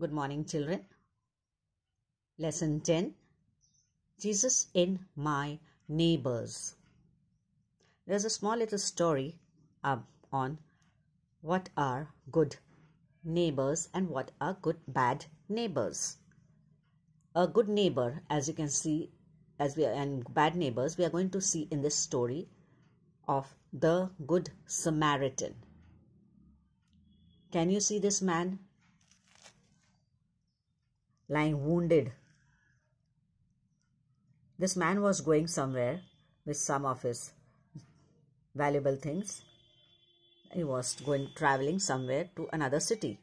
Good morning, children. Lesson 10 Jesus in My Neighbors. There's a small little story um, on what are good neighbors and what are good bad neighbors. A good neighbor, as you can see, as we are, and bad neighbors, we are going to see in this story of the Good Samaritan. Can you see this man lying wounded. This man was going somewhere with some of his valuable things. He was going traveling somewhere to another city.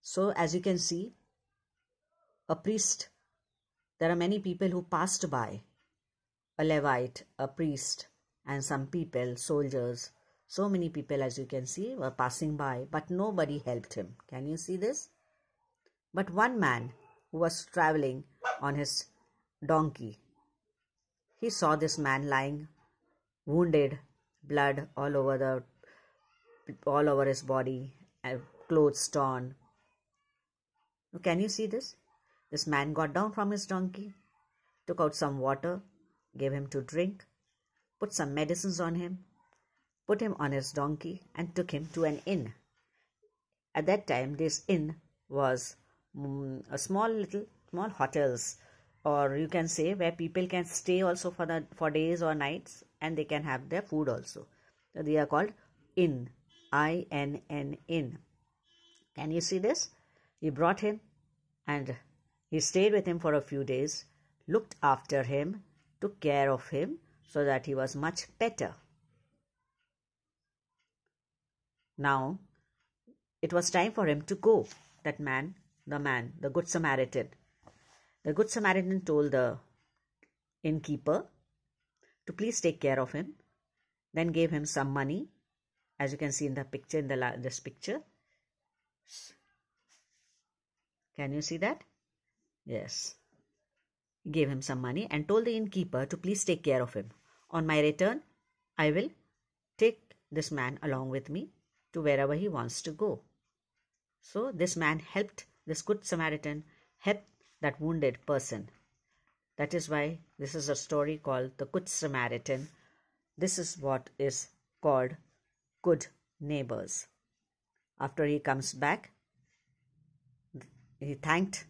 So, as you can see, a priest, there are many people who passed by a Levite, a priest, and some people, soldiers, so many people, as you can see, were passing by, but nobody helped him. Can you see this? But one man who was traveling on his donkey, he saw this man lying wounded, blood all over the all over his body, uh, clothes torn. Can you see this? This man got down from his donkey, took out some water, gave him to drink, put some medicines on him, put him on his donkey, and took him to an inn. At that time, this inn was um, a small little small hotels, or you can say where people can stay also for the for days or nights, and they can have their food also. So they are called inn, I N N inn. Can you see this? He brought him, and he stayed with him for a few days, looked after him, took care of him, so that he was much better. Now it was time for him to go. That man, the man, the Good Samaritan. The Good Samaritan told the innkeeper to please take care of him, then gave him some money, as you can see in the picture, in the this picture. Can you see that? Yes. gave him some money and told the innkeeper to please take care of him. On my return, I will take this man along with me to wherever he wants to go. So this man helped, this Good Samaritan help that wounded person. That is why this is a story called the Good Samaritan. This is what is called good neighbors. After he comes back, he thanked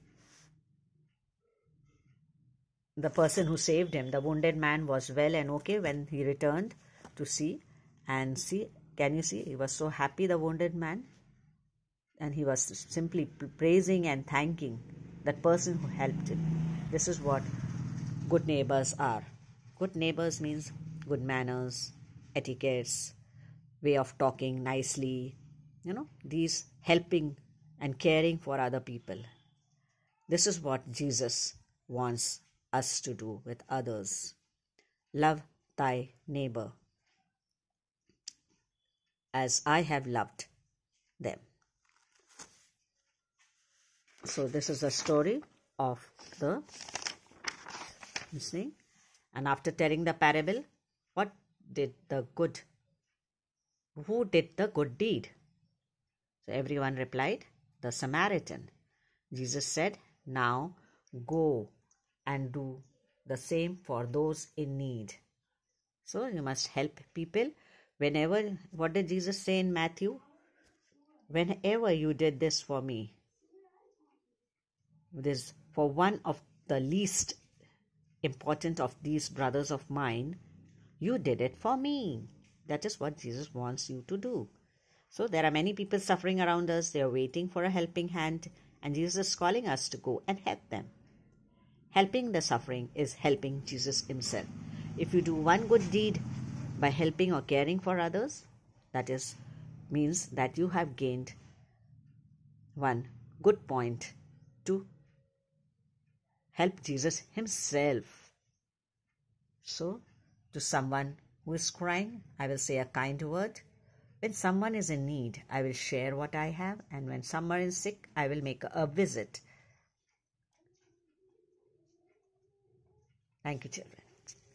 the person who saved him. The wounded man was well and okay when he returned to see and see can you see? He was so happy, the wounded man. And he was simply praising and thanking that person who helped him. This is what good neighbors are. Good neighbors means good manners, etiquettes, way of talking nicely, you know, these helping and caring for other people. This is what Jesus wants us to do with others. Love thy neighbor as I have loved them. So, this is a story of the listening. And after telling the parable, what did the good? Who did the good deed? So, everyone replied, The Samaritan. Jesus said, Now go and do the same for those in need. So, you must help people Whenever, what did Jesus say in Matthew? Whenever you did this for me, this for one of the least important of these brothers of mine, you did it for me. That is what Jesus wants you to do. So there are many people suffering around us, they are waiting for a helping hand, and Jesus is calling us to go and help them. Helping the suffering is helping Jesus Himself. If you do one good deed, by helping or caring for others that is means that you have gained one good point to help Jesus himself so to someone who is crying i will say a kind word when someone is in need i will share what i have and when someone is sick i will make a visit thank you children